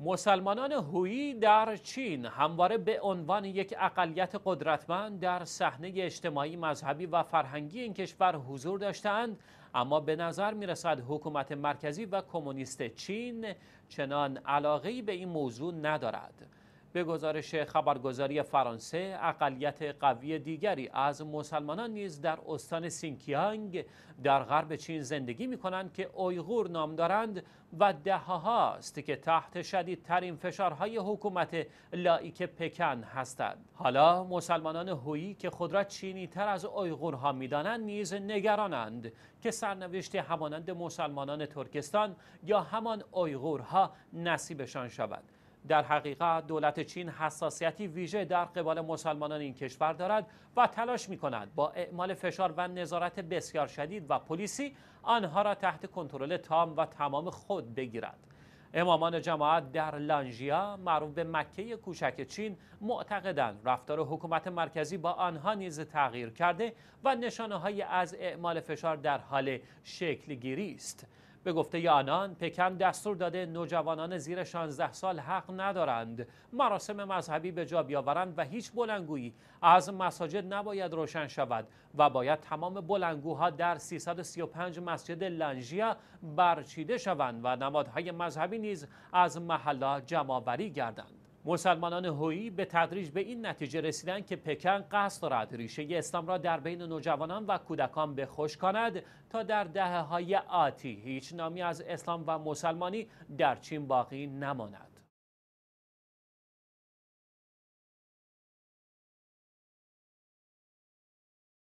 مسلمانان هویی در چین همواره به عنوان یک اقلیت قدرتمند در صحنه اجتماعی مذهبی و فرهنگی این کشور حضور داشتند اما به نظر می رسد حکومت مرکزی و کمونیست چین چنان علاقه به این موضوع ندارد به گزارش خبرگزاری فرانسه اقلیت قوی دیگری از مسلمانان نیز در استان سینکیانگ در غرب چین زندگی می کنند که اویغور نام دارند و دهها است که تحت شدیدترین فشارهای حکومت لایک پکن هستند حالا مسلمانان هویی که خود را چینی تر از اویغورها میدانند نیز نگرانند که سرنوشت همانند مسلمانان ترکستان یا همان اویغورها نصیبشان شود در حقیقت دولت چین حساسیتی ویژه در قبال مسلمانان این کشور دارد و تلاش می کند با اعمال فشار و نظارت بسیار شدید و پلیسی آنها را تحت کنترل تام و تمام خود بگیرد امامان جماعت در لانجیا معروف به مکه کوچک چین معتقدند رفتار حکومت مرکزی با آنها نیز تغییر کرده و نشانه های از اعمال فشار در حال شکل گیری است به گفته آنان پکن دستور داده نوجوانان زیر 16 سال حق ندارند مراسم مذهبی به جا بیاورند و هیچ بلنگویی از مساجد نباید روشن شود و باید تمام بلنگوها در 335 مسجد لنجیا برچیده شوند و نمادهای مذهبی نیز از محلا جمعآوری گردند مسلمانان هویی به تدریج به این نتیجه رسیدند که پکن قصد دارد ریشه اسلام را در بین نوجوانان و کودکان به خوش کند تا در دهه های آتی هیچ نامی از اسلام و مسلمانی در چین باقی نماند